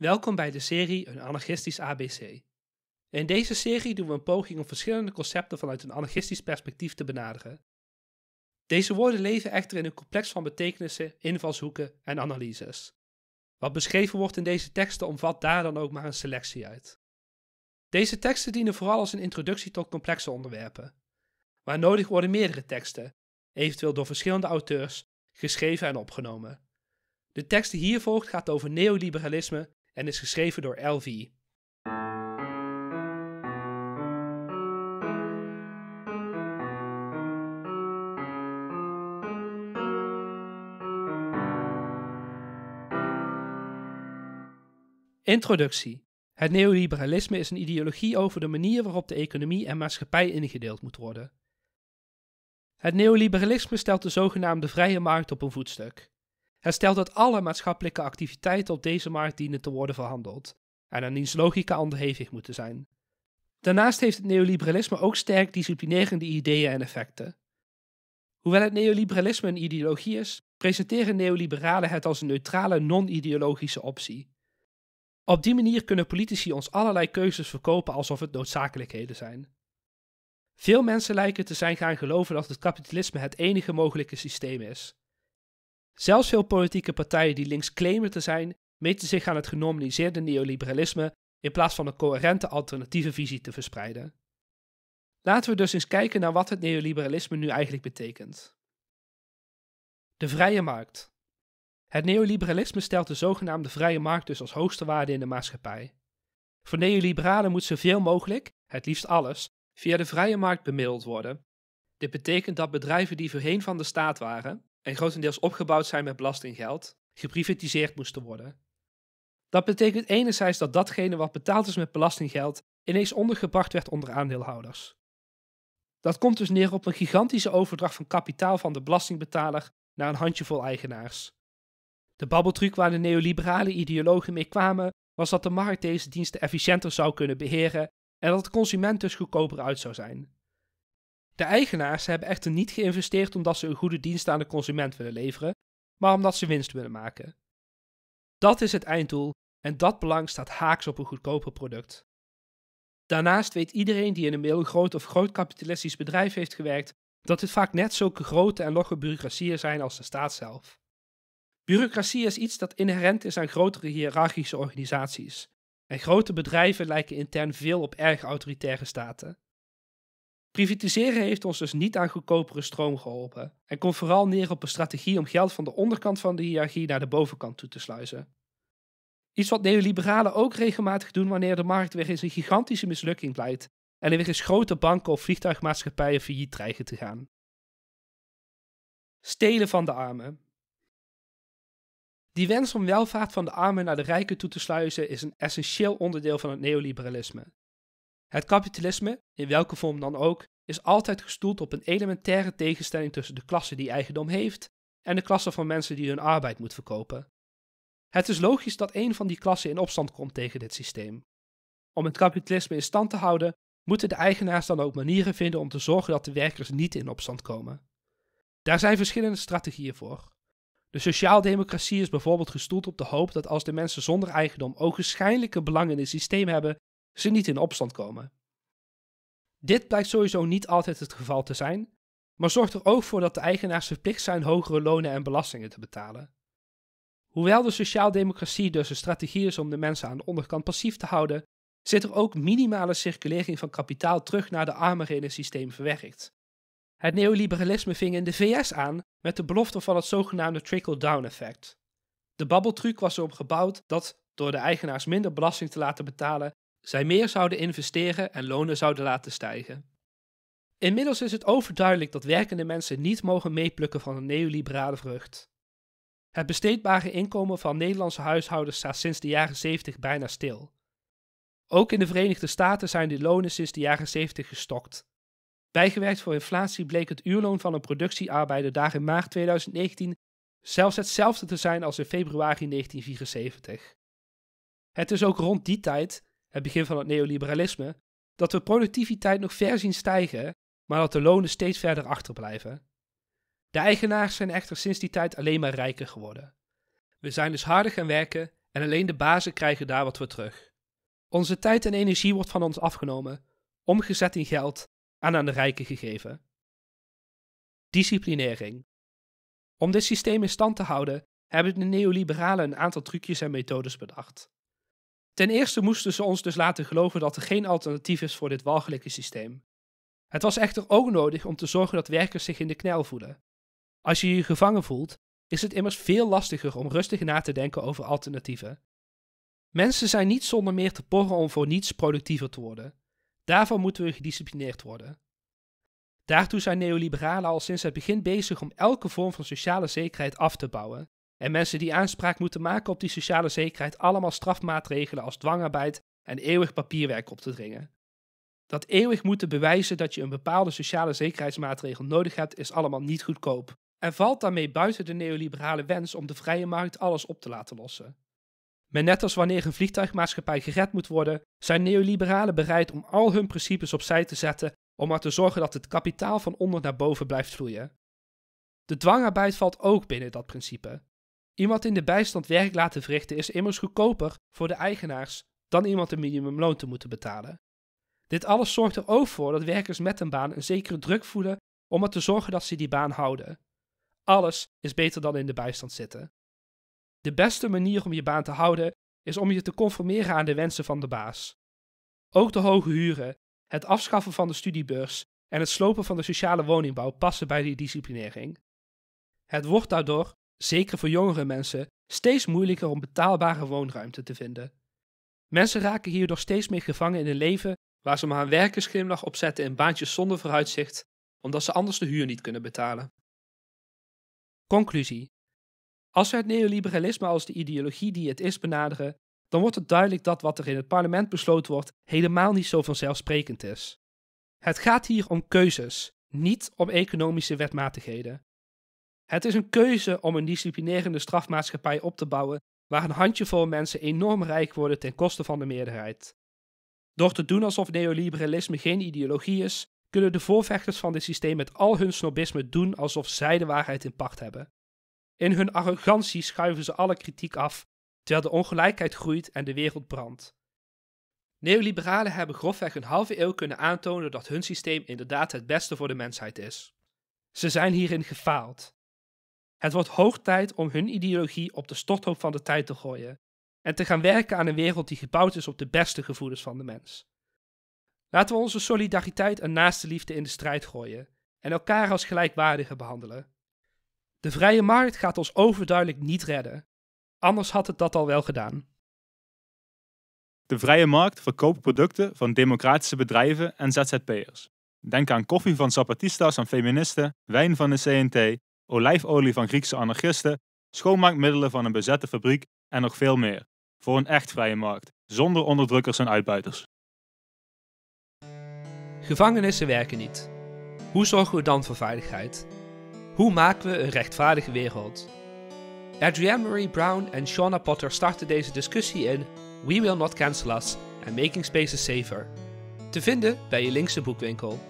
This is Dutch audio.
Welkom bij de serie Een anarchistisch ABC. In deze serie doen we een poging om verschillende concepten vanuit een anarchistisch perspectief te benaderen. Deze woorden leven echter in een complex van betekenissen, invalshoeken en analyses. Wat beschreven wordt in deze teksten omvat daar dan ook maar een selectie uit. Deze teksten dienen vooral als een introductie tot complexe onderwerpen. Maar nodig worden meerdere teksten, eventueel door verschillende auteurs, geschreven en opgenomen. De tekst die hier volgt gaat over neoliberalisme, en is geschreven door LV. Introductie. Het neoliberalisme is een ideologie over de manier waarop de economie en maatschappij ingedeeld moet worden. Het neoliberalisme stelt de zogenaamde vrije markt op een voetstuk. Hij stelt dat alle maatschappelijke activiteiten op deze markt dienen te worden verhandeld en aan diens logica onderhevig moeten zijn. Daarnaast heeft het neoliberalisme ook sterk disciplinerende ideeën en effecten. Hoewel het neoliberalisme een ideologie is, presenteren neoliberalen het als een neutrale, non-ideologische optie. Op die manier kunnen politici ons allerlei keuzes verkopen alsof het noodzakelijkheden zijn. Veel mensen lijken te zijn gaan geloven dat het kapitalisme het enige mogelijke systeem is, Zelfs veel politieke partijen die links claimen te zijn, meten zich aan het genormaliseerde neoliberalisme in plaats van een coherente alternatieve visie te verspreiden. Laten we dus eens kijken naar wat het neoliberalisme nu eigenlijk betekent. De vrije markt. Het neoliberalisme stelt de zogenaamde vrije markt dus als hoogste waarde in de maatschappij. Voor neoliberalen moet zoveel mogelijk, het liefst alles, via de vrije markt bemiddeld worden. Dit betekent dat bedrijven die voorheen van de staat waren, en grotendeels opgebouwd zijn met belastinggeld, geprivatiseerd moesten worden. Dat betekent enerzijds dat datgene wat betaald is met belastinggeld ineens ondergebracht werd onder aandeelhouders. Dat komt dus neer op een gigantische overdracht van kapitaal van de belastingbetaler naar een handjevol eigenaars. De babbeltruc waar de neoliberale ideologen mee kwamen was dat de markt deze diensten efficiënter zou kunnen beheren en dat de consument dus goedkoper uit zou zijn. De eigenaars hebben echter niet geïnvesteerd omdat ze een goede dienst aan de consument willen leveren, maar omdat ze winst willen maken. Dat is het einddoel en dat belang staat haaks op een goedkoper product. Daarnaast weet iedereen die in een middelgroot of groot kapitalistisch bedrijf heeft gewerkt dat dit vaak net zulke grote en logge bureaucratieën zijn als de staat zelf. Bureaucratie is iets dat inherent is aan grotere hiërarchische organisaties. En grote bedrijven lijken intern veel op erg autoritaire staten. Privatiseren heeft ons dus niet aan goedkopere stroom geholpen en komt vooral neer op een strategie om geld van de onderkant van de hiërarchie naar de bovenkant toe te sluizen. Iets wat neoliberalen ook regelmatig doen wanneer de markt weer eens een gigantische mislukking blijkt en er weer eens grote banken of vliegtuigmaatschappijen failliet dreigen te gaan. Stelen van de armen. Die wens om welvaart van de armen naar de rijken toe te sluizen is een essentieel onderdeel van het neoliberalisme. Het kapitalisme, in welke vorm dan ook, is altijd gestoeld op een elementaire tegenstelling tussen de klasse die eigendom heeft en de klasse van mensen die hun arbeid moet verkopen. Het is logisch dat een van die klassen in opstand komt tegen dit systeem. Om het kapitalisme in stand te houden, moeten de eigenaars dan ook manieren vinden om te zorgen dat de werkers niet in opstand komen. Daar zijn verschillende strategieën voor. De sociaaldemocratie is bijvoorbeeld gestoeld op de hoop dat als de mensen zonder eigendom geschikkelijke belangen in het systeem hebben, ze niet in opstand komen. Dit blijkt sowieso niet altijd het geval te zijn, maar zorgt er ook voor dat de eigenaars verplicht zijn hogere lonen en belastingen te betalen. Hoewel de sociaaldemocratie dus een strategie is om de mensen aan de onderkant passief te houden, zit er ook minimale circulering van kapitaal terug naar de armere in het systeem verwerkt. Het neoliberalisme ving in de VS aan met de belofte van het zogenaamde trickle-down effect. De babbeltruc was erop gebouwd dat, door de eigenaars minder belasting te laten betalen, zij meer zouden investeren en lonen zouden laten stijgen. Inmiddels is het overduidelijk dat werkende mensen niet mogen meeplukken van een neoliberale vrucht. Het besteedbare inkomen van Nederlandse huishoudens staat sinds de jaren 70 bijna stil. Ook in de Verenigde Staten zijn de lonen sinds de jaren 70 gestokt. Bijgewerkt voor inflatie bleek het uurloon van een productiearbeider daar in maart 2019 zelfs hetzelfde te zijn als in februari 1974. Het is ook rond die tijd het begin van het neoliberalisme, dat we productiviteit nog ver zien stijgen, maar dat de lonen steeds verder achterblijven. De eigenaars zijn echter sinds die tijd alleen maar rijker geworden. We zijn dus harder gaan werken en alleen de bazen krijgen daar wat voor terug. Onze tijd en energie wordt van ons afgenomen, omgezet in geld en aan de rijken gegeven. Disciplinering. Om dit systeem in stand te houden, hebben de neoliberalen een aantal trucjes en methodes bedacht. Ten eerste moesten ze ons dus laten geloven dat er geen alternatief is voor dit walgelijke systeem. Het was echter ook nodig om te zorgen dat werkers zich in de knel voelen. Als je je gevangen voelt, is het immers veel lastiger om rustig na te denken over alternatieven. Mensen zijn niet zonder meer te porren om voor niets productiever te worden. Daarvoor moeten we gedisciplineerd worden. Daartoe zijn neoliberalen al sinds het begin bezig om elke vorm van sociale zekerheid af te bouwen en mensen die aanspraak moeten maken op die sociale zekerheid allemaal strafmaatregelen als dwangarbeid en eeuwig papierwerk op te dringen. Dat eeuwig moeten bewijzen dat je een bepaalde sociale zekerheidsmaatregel nodig hebt, is allemaal niet goedkoop. En valt daarmee buiten de neoliberale wens om de vrije markt alles op te laten lossen. Maar net als wanneer een vliegtuigmaatschappij gered moet worden, zijn neoliberalen bereid om al hun principes opzij te zetten om er te zorgen dat het kapitaal van onder naar boven blijft vloeien. De dwangarbeid valt ook binnen dat principe. Iemand in de bijstand werk laten verrichten is immers goedkoper voor de eigenaars dan iemand een minimumloon te moeten betalen. Dit alles zorgt er ook voor dat werkers met een baan een zekere druk voelen om er te zorgen dat ze die baan houden. Alles is beter dan in de bijstand zitten. De beste manier om je baan te houden is om je te conformeren aan de wensen van de baas. Ook de hoge huren, het afschaffen van de studiebeurs en het slopen van de sociale woningbouw passen bij die disciplinering. Het wordt daardoor zeker voor jongere mensen, steeds moeilijker om betaalbare woonruimte te vinden. Mensen raken hierdoor steeds meer gevangen in een leven waar ze maar een werkersglimlach opzetten in baantjes zonder vooruitzicht, omdat ze anders de huur niet kunnen betalen. Conclusie. Als we het neoliberalisme als de ideologie die het is benaderen, dan wordt het duidelijk dat wat er in het parlement besloten wordt helemaal niet zo vanzelfsprekend is. Het gaat hier om keuzes, niet om economische wetmatigheden. Het is een keuze om een disciplinerende strafmaatschappij op te bouwen waar een handjevol mensen enorm rijk worden ten koste van de meerderheid. Door te doen alsof neoliberalisme geen ideologie is, kunnen de voorvechters van dit systeem met al hun snobisme doen alsof zij de waarheid in pacht hebben. In hun arrogantie schuiven ze alle kritiek af, terwijl de ongelijkheid groeit en de wereld brandt. Neoliberalen hebben grofweg een halve eeuw kunnen aantonen dat hun systeem inderdaad het beste voor de mensheid is. Ze zijn hierin gefaald. Het wordt hoog tijd om hun ideologie op de storthoop van de tijd te gooien en te gaan werken aan een wereld die gebouwd is op de beste gevoelens van de mens. Laten we onze solidariteit en naaste liefde in de strijd gooien en elkaar als gelijkwaardigen behandelen. De vrije markt gaat ons overduidelijk niet redden, anders had het dat al wel gedaan. De vrije markt verkoopt producten van democratische bedrijven en ZZP'ers. Denk aan koffie van zapatistas en feministen, wijn van de CNT olijfolie van Griekse anarchisten, schoonmaakmiddelen van een bezette fabriek en nog veel meer. Voor een echt vrije markt, zonder onderdrukkers en uitbuiters. Gevangenissen werken niet. Hoe zorgen we dan voor veiligheid? Hoe maken we een rechtvaardige wereld? Adrienne Marie Brown en Shauna Potter starten deze discussie in We Will Not Cancel Us and Making Spaces Safer. Te vinden bij je linkse boekwinkel.